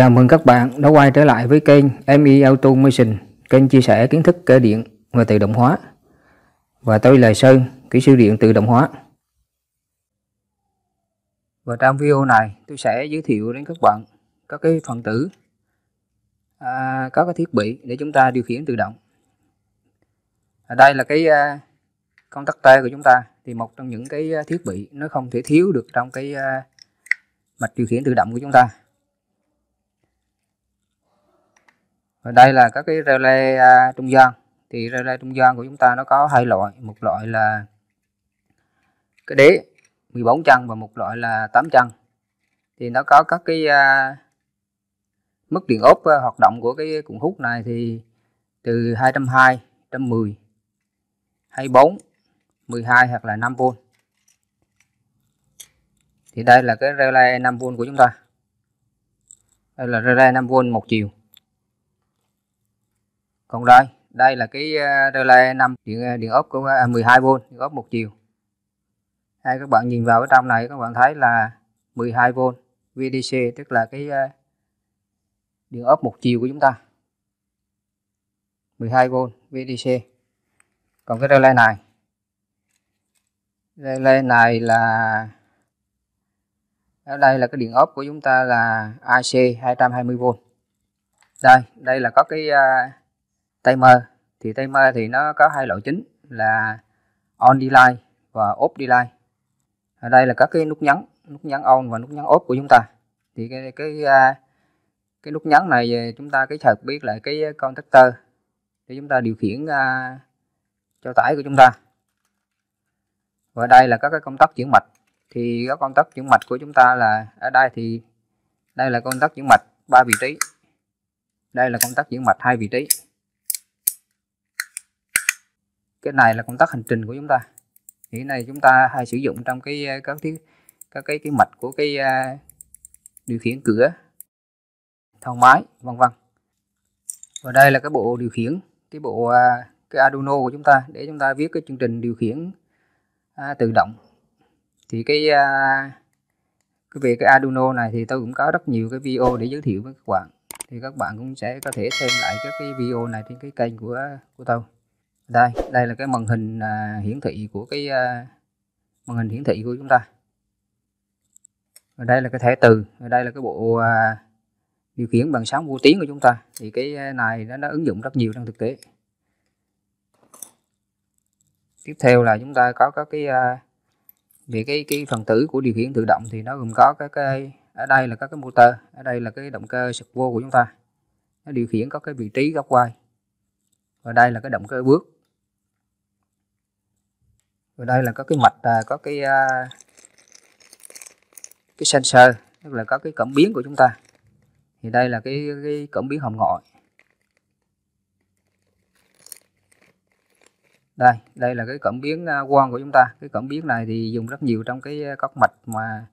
Chào mừng các bạn đã quay trở lại với kênh ME Automation, kênh chia sẻ kiến thức cơ điện và tự động hóa. Và tôi là Sơn, kỹ sư điện tự động hóa. Và trong video này, tôi sẽ giới thiệu đến các bạn các cái phần tử, à, các cái thiết bị để chúng ta điều khiển tự động. Ở đây là cái công tắc tay của chúng ta, thì một trong những cái à, thiết bị nó không thể thiếu được trong cái à, mạch điều khiển tự động của chúng ta và đây là các cái relay à, trung gian thì relay trung gian của chúng ta nó có hai loại một loại là cái đế 14 chân và một loại là 8 chân thì nó có các cái à, mức điện ốp à, hoạt động của cái cuộn hút này thì từ 220 110 24 12 hoặc là 5V thì đây là cái relay 5V của chúng ta đây là relay 5V một chiều còn đây đây là cái ờ, relay 5 điện ờ, điện ốp của 12V ờ, à, điện ốp một chiều hay các bạn nhìn vào cái trong này các bạn thấy là 12V VDC tức là cái điện ốp một chiều của chúng ta 12V VDC còn cái relay này relay này là ở đây là cái điện ốp của chúng ta là AC 220V đây đây là có cái tay mơ thì tay mơ thì nó có hai loại chính là on delay và off delay ở đây là các cái nút nhấn nút nhấn on và nút nhấn off của chúng ta thì cái cái à, cái nút nhấn này à, chúng ta cái sợt biết lại cái con contactor để chúng ta điều khiển à, cho tải của chúng ta và đây là các cái công tắc chuyển mạch thì các công tắc chuyển mạch của chúng ta là ở đây thì đây là công tắc chuyển mạch ba vị trí đây là công tắc chuyển mạch hai vị trí cái này là công tắc hành trình của chúng ta thì cái này chúng ta hay sử dụng trong cái à, các thứ, các cái cái mạch của cái uh, điều khiển cửa thang máy vân vân và đây là cái bộ điều khiển cái bộ uh, cái Arduino của chúng ta để chúng ta viết cái chương trình điều khiển uh, tự động thì cái uh, cái về cái Arduino này thì tôi cũng có rất nhiều cái video để giới thiệu với các bạn thì các bạn cũng sẽ có thể xem lại các cái video này trên cái kênh của của tôi đây đây là cái màn hình à, hiển thị của cái à, màn hình hiển thị của chúng ta ở đây là cái thẻ từ ở đây là cái bộ à, điều khiển bằng sáng vô tiếng của chúng ta thì cái à, này nó, nó ứng dụng rất nhiều trong thực tế tiếp theo là chúng ta có các cái à, về cái cái phần tử của điều khiển tự động thì nó gồm có các cái ở đây là các cái motor ở đây là cái động cơ sực vô của chúng ta nó điều khiển có cái vị trí góc quay và đây là cái động cơ bước và đây là có cái mạch à, có cái à, cái sensor tức là có cái cảm biến của chúng ta thì đây là cái cái cảm biến hồng ngoại đây đây là cái cảm biến à, quang của chúng ta cái cảm biến này thì dùng rất nhiều trong cái các mạch mà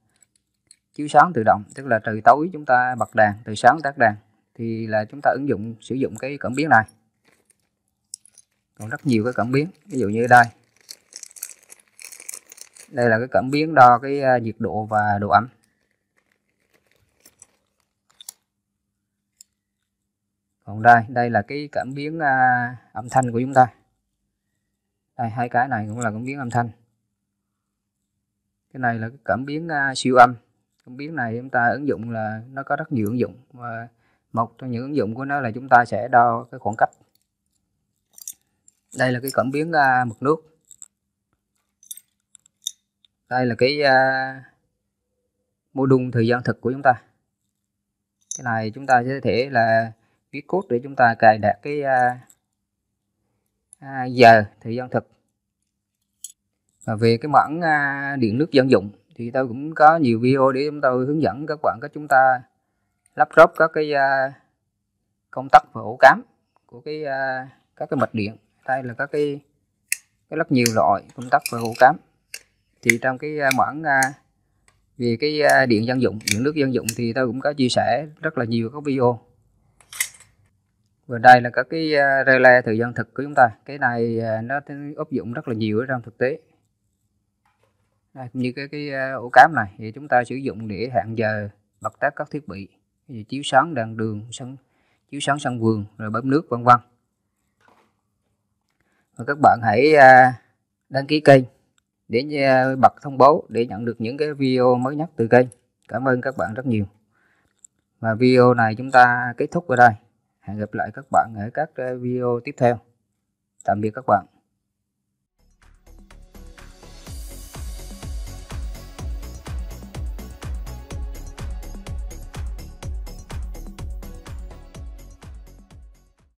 chiếu sáng tự động tức là từ tối chúng ta bật đèn từ sáng tắt đèn thì là chúng ta ứng dụng sử dụng cái cảm biến này còn rất nhiều cái cảm biến ví dụ như đây đây là cái cảm biến đo cái ờ, nhiệt độ và độ ẩm còn đây đây là cái cảm biến ờ, âm thanh của chúng ta đây hai cái này cũng là cảm biến âm thanh cái này là cái cảm biến ờ, siêu âm cảm biến này chúng ta ứng dụng là nó có rất nhiều ứng dụng và một trong những ứng dụng của nó là chúng ta sẽ đo cái khoảng cách đây là cái cảm biến mực nước đây là cái uh, mô đun thời gian thực của chúng ta cái này chúng ta sẽ thể là viết code để chúng ta cài đặt cái uh, uh, giờ thời gian thực và về cái mảng uh, điện nước dân dụng thì tôi cũng có nhiều video để chúng tôi hướng dẫn các bạn các chúng ta lắp ráp các cái uh, công tắc và ổ cắm của cái uh, các cái mạch điện đây là các cái, cái rất nhiều loại công tắc và ổ cắm thì trong cái à, mảng à, về cái à, điện dân dụng điện nước dân dụng thì tôi cũng có chia sẻ rất là nhiều các video và đây là các cái relay thời gian thực của chúng ta cái này nó áp dụng rất là nhiều ở trong thực tế đây, như cái cái ổ cám này thì chúng ta sử dụng để hẹn giờ bật tắt các thiết bị như chiếu sáng đèn đường sân chiếu sáng sân vườn rồi bấm nước vân vân và các bạn hãy đăng ký kênh để ờ, bật thông báo để nhận được những cái video mới nhất từ kênh. Cảm ơn các bạn rất nhiều. Và video này chúng ta kết thúc ở đây. Hẹn gặp lại các bạn ở các ờ, video tiếp theo. Tạm biệt các bạn.